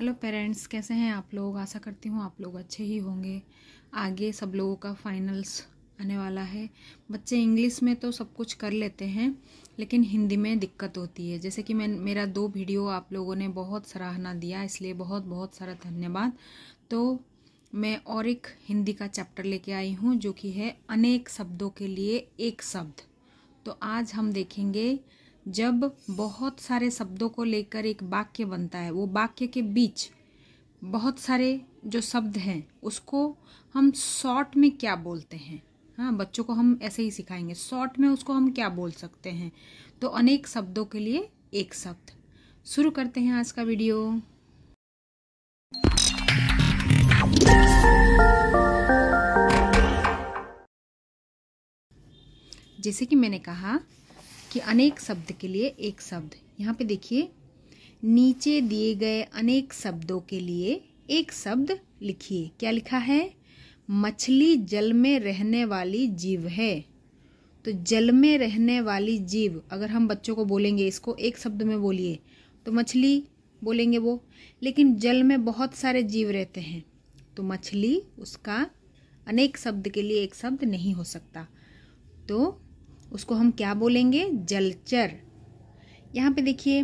hello parents कैसे हैं आप लोग आशा करती हूँ आप लोग अच्छे ही होंगे आगे सब लोगों का फाइनल्स आने वाला है बच्चे इंग्लिश में तो सब कुछ कर लेते हैं लेकिन हिंदी में दिक्कत होती है जैसे कि मैं मेरा दो वीडियो आप लोगों ने बहुत सराहना दिया इसलिए बहुत बहुत सारा धन्यवाद तो मैं और एक हिंदी का चैप्टर लेके आई हूँ जो कि है अनेक शब्दों के लिए एक शब्द तो आज हम देखेंगे जब बहुत सारे शब्दों को लेकर एक वाक्य बनता है वो वाक्य के बीच बहुत सारे जो शब्द हैं उसको हम शॉर्ट में क्या बोलते हैं हाँ बच्चों को हम ऐसे ही सिखाएंगे शॉर्ट में उसको हम क्या बोल सकते हैं तो अनेक शब्दों के लिए एक शब्द शुरू करते हैं आज का वीडियो जैसे कि मैंने कहा कि अनेक शब्द के लिए एक शब्द यहाँ पे देखिए नीचे दिए गए अनेक शब्दों के लिए एक शब्द लिखिए क्या लिखा है मछली जल में रहने वाली जीव है तो जल में रहने वाली जीव अगर हम बच्चों को बोलेंगे इसको एक शब्द में बोलिए तो मछली बोलेंगे वो लेकिन जल में बहुत सारे जीव रहते हैं तो मछली उसका अनेक शब्द के लिए एक शब्द नहीं हो सकता तो उसको हम क्या बोलेंगे जलचर यहाँ पे देखिए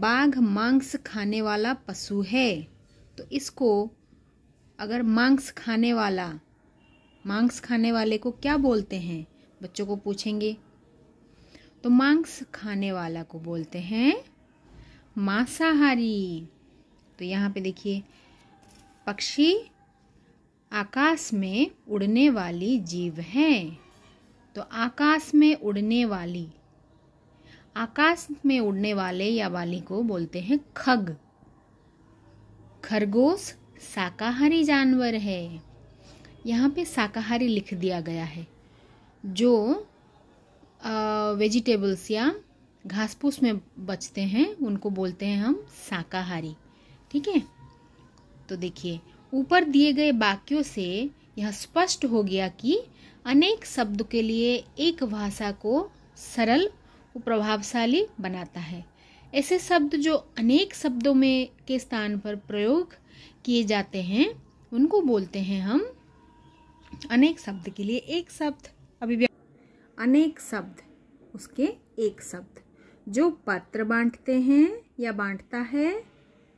बाघ मांस खाने वाला पशु है तो इसको अगर मांस खाने वाला मांस खाने वाले को क्या बोलते हैं बच्चों को पूछेंगे तो मांस खाने वाला को बोलते हैं मांसाहारी तो यहाँ पे देखिए पक्षी आकाश में उड़ने वाली जीव हैं तो आकाश में उड़ने वाली आकाश में उड़ने वाले या वाली को बोलते हैं खग खरगोश शाकाहारी जानवर है यहाँ पे शाकाहारी लिख दिया गया है जो वेजिटेबल्स या घास फूस में बचते हैं उनको बोलते हैं हम शाकाहारी ठीक है तो देखिए ऊपर दिए गए वाक्यों से यह स्पष्ट हो गया कि अनेक शब्द के लिए एक भाषा को सरल व प्रभावशाली बनाता है ऐसे शब्द जो अनेक शब्दों में के स्थान पर प्रयोग किए जाते हैं उनको बोलते हैं हम अनेक शब्द के लिए एक शब्द अभिव्यक्त अनेक शब्द उसके एक शब्द जो पत्र बांटते हैं या बांटता है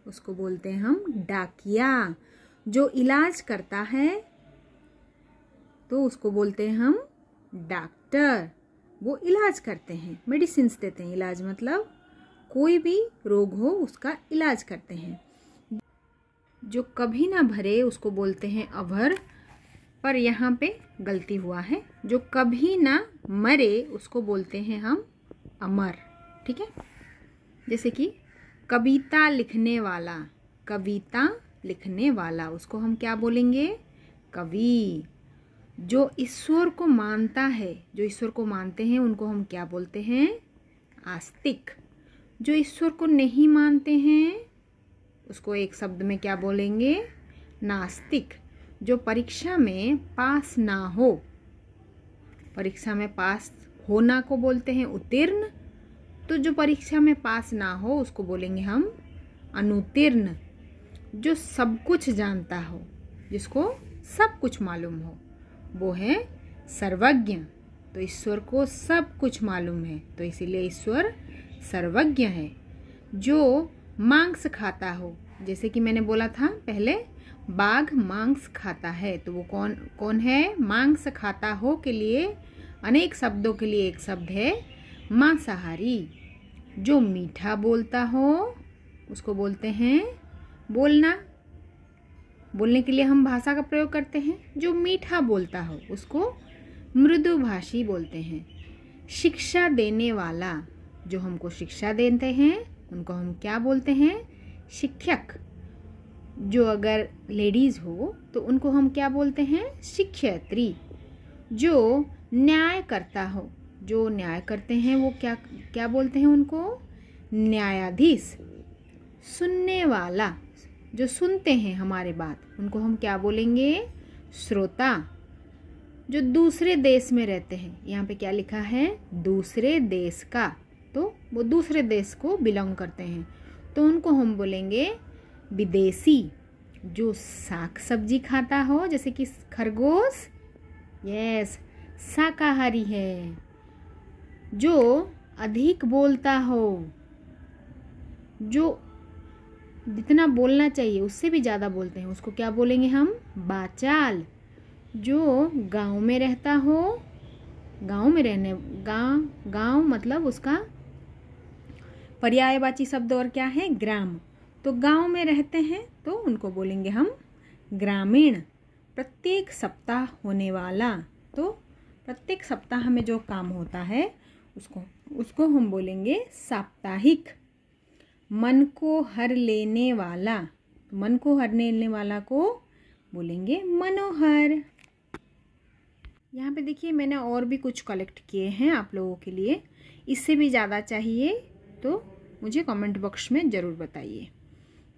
उसको बोलते हैं हम डाकिया जो इलाज करता है तो उसको बोलते हैं हम डॉक्टर वो इलाज करते हैं मेडिसिन देते हैं इलाज मतलब कोई भी रोग हो उसका इलाज करते हैं जो कभी ना भरे उसको बोलते हैं अभर पर यहाँ पे गलती हुआ है जो कभी ना मरे उसको बोलते हैं हम अमर ठीक है जैसे कि कविता लिखने वाला कविता लिखने वाला उसको हम क्या बोलेंगे कवि जो ईश्वर को मानता है जो ईश्वर को मानते हैं उनको हम क्या बोलते हैं आस्तिक जो ईश्वर को नहीं मानते हैं उसको एक शब्द में क्या बोलेंगे नास्तिक जो परीक्षा में पास ना हो परीक्षा में पास होना को बोलते हैं उत्तीर्ण तो जो परीक्षा में पास ना हो उसको बोलेंगे हम अनुतीर्ण जो सब कुछ जानता हो जिसको सब कुछ मालूम हो वो है सर्वज्ञ तो ईश्वर को सब कुछ मालूम है तो इसीलिए ईश्वर सर्वज्ञ है जो मांस खाता हो जैसे कि मैंने बोला था पहले बाघ मांस खाता है तो वो कौन कौन है मांस खाता हो के लिए अनेक शब्दों के लिए एक शब्द है मांसाहारी जो मीठा बोलता हो उसको बोलते हैं बोलना बोलने के लिए हम भाषा का प्रयोग करते हैं जो मीठा बोलता हो उसको मृदुभाषी बोलते हैं शिक्षा देने वाला जो हमको शिक्षा देते हैं उनको हम क्या बोलते हैं शिक्षक जो अगर लेडीज़ हो तो उनको हम क्या बोलते हैं शिक्षयत्री जो न्याय करता हो जो न्याय करते हैं वो क्या क्या बोलते हैं उनको न्यायाधीश सुनने वाला जो सुनते हैं हमारे बात उनको हम क्या बोलेंगे श्रोता जो दूसरे देश में रहते हैं यहाँ पे क्या लिखा है दूसरे देश का तो वो दूसरे देश को बिलोंग करते हैं तो उनको हम बोलेंगे विदेशी जो साग सब्जी खाता हो जैसे कि खरगोश यस शाकाहारी है जो अधिक बोलता हो जो जितना बोलना चाहिए उससे भी ज़्यादा बोलते हैं उसको क्या बोलेंगे हम बाचाल जो गांव में रहता हो गांव में रहने गांव गांव मतलब उसका पर्यायवाची शब्द और क्या है ग्राम तो गांव में रहते हैं तो उनको बोलेंगे हम ग्रामीण प्रत्येक सप्ताह होने वाला तो प्रत्येक सप्ताह में जो काम होता है उसको उसको हम बोलेंगे साप्ताहिक मन को हर लेने वाला मन को हर लेने वाला को बोलेंगे मनोहर यहाँ पे देखिए मैंने और भी कुछ कलेक्ट किए हैं आप लोगों के लिए इससे भी ज़्यादा चाहिए तो मुझे कमेंट बॉक्स में ज़रूर बताइए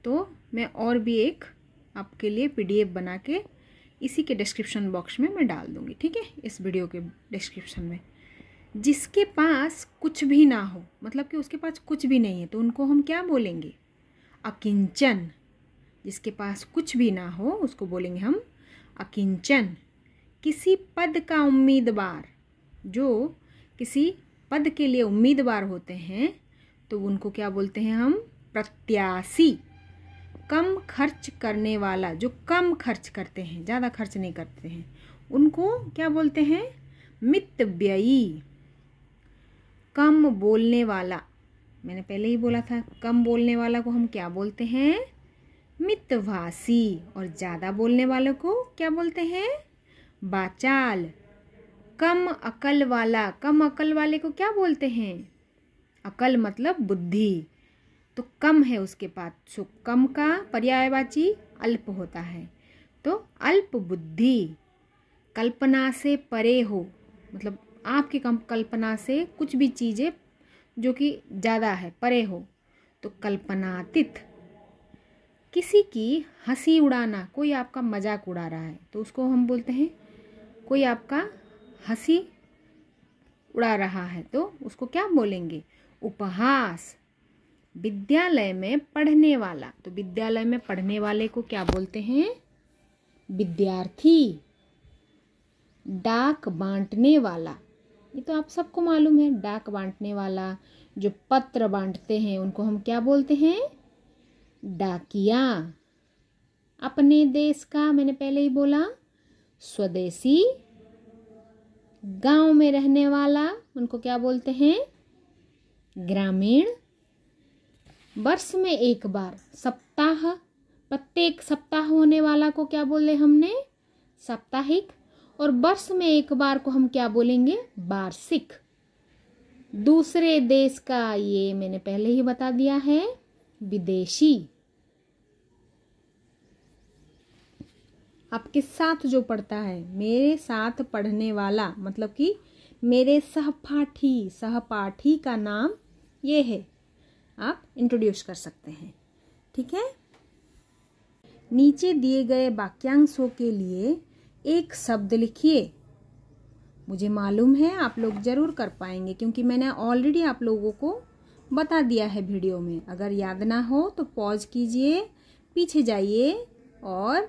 तो मैं और भी एक आपके लिए पीडीएफ बना के इसी के डिस्क्रिप्शन बॉक्स में मैं डाल दूँगी ठीक है इस वीडियो के डिस्क्रिप्शन में जिसके पास कुछ भी ना हो मतलब कि उसके पास कुछ भी नहीं है तो उनको हम क्या बोलेंगे अकिंचन जिसके पास कुछ भी ना हो उसको बोलेंगे हम अकिंचन किसी पद का उम्मीदवार जो किसी पद के लिए उम्मीदवार होते हैं तो उनको क्या बोलते हैं हम प्रत्याशी कम खर्च करने वाला जो कम खर्च करते हैं ज़्यादा खर्च नहीं करते हैं उनको क्या बोलते हैं मित व्ययी कम बोलने वाला मैंने पहले ही बोला था कम बोलने वाला को हम क्या बोलते हैं मितवासी और ज़्यादा बोलने वालों को क्या बोलते हैं बाचाल कम अकल वाला कम अकल वाले को क्या बोलते हैं अकल मतलब बुद्धि तो कम है उसके पास सो कम का पर्यायवाची अल्प होता है तो अल्प बुद्धि कल्पना से परे हो मतलब आपकी कम कल्पना से कुछ भी चीज़ें जो कि ज़्यादा है परे हो तो कल्पनातीत किसी की हंसी उड़ाना कोई आपका मजाक उड़ा रहा है तो उसको हम बोलते हैं कोई आपका हंसी उड़ा रहा है तो उसको क्या बोलेंगे उपहास विद्यालय में पढ़ने वाला तो विद्यालय में पढ़ने वाले को क्या बोलते हैं विद्यार्थी डाक बांटने वाला ये तो आप सबको मालूम है डाक बांटने वाला जो पत्र बांटते हैं उनको हम क्या बोलते हैं डाकिया अपने देश का मैंने पहले ही बोला स्वदेशी गांव में रहने वाला उनको क्या बोलते हैं ग्रामीण वर्ष में एक बार सप्ताह प्रत्येक सप्ताह होने वाला को क्या बोले हमने साप्ताहिक और वर्ष में एक बार को हम क्या बोलेंगे वार्षिक दूसरे देश का ये मैंने पहले ही बता दिया है विदेशी आपके साथ जो पढ़ता है मेरे साथ पढ़ने वाला मतलब कि मेरे सहपाठी सहपाठी का नाम ये है आप इंट्रोड्यूस कर सकते हैं ठीक है नीचे दिए गए वाक्यांशों के लिए एक शब्द लिखिए मुझे मालूम है आप लोग ज़रूर कर पाएंगे क्योंकि मैंने ऑलरेडी आप लोगों को बता दिया है वीडियो में अगर याद ना हो तो पॉज कीजिए पीछे जाइए और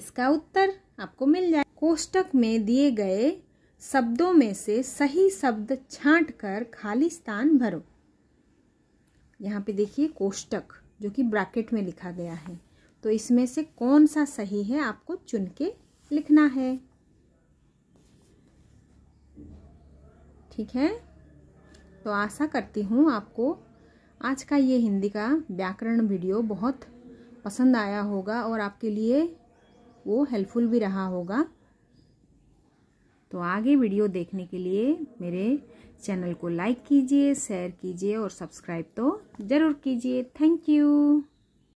इसका उत्तर आपको मिल जाए कोष्टक में दिए गए शब्दों में से सही शब्द छाट कर खाली स्थान भरो यहाँ पे देखिए कोष्टक जो कि ब्रैकेट में लिखा गया है तो इसमें से कौन सा सही है आपको चुन के लिखना है ठीक है तो आशा करती हूँ आपको आज का ये हिंदी का व्याकरण वीडियो बहुत पसंद आया होगा और आपके लिए वो हेल्पफुल भी रहा होगा तो आगे वीडियो देखने के लिए मेरे चैनल को लाइक कीजिए शेयर कीजिए और सब्सक्राइब तो ज़रूर कीजिए थैंक यू